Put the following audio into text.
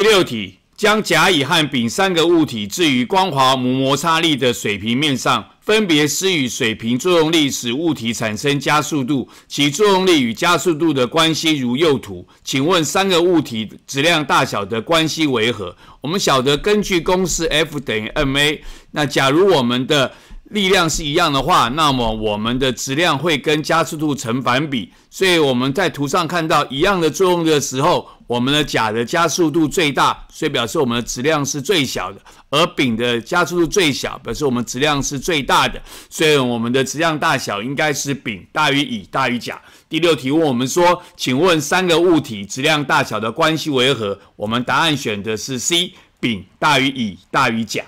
第六题，将甲、乙和丙三个物体置于光滑无摩擦力的水平面上，分别施予水平作用力，使物体产生加速度，其作用力与加速度的关系如右图。请问三个物体质量大小的关系为何？我们晓得根据公式 F 等于 m a，那假如我们的。力量是一样的话，那么我们的质量会跟加速度成反比，所以我们在图上看到一样的作用的时候，我们的甲的加速度最大，所以表示我们的质量是最小的，而丙的加速度最小，表示我们质量是最大的，所以我们的质量大小应该是丙大于乙大于甲。第六题问我们说，请问三个物体质量大小的关系为何？我们答案选的是 C，丙大于乙大于甲。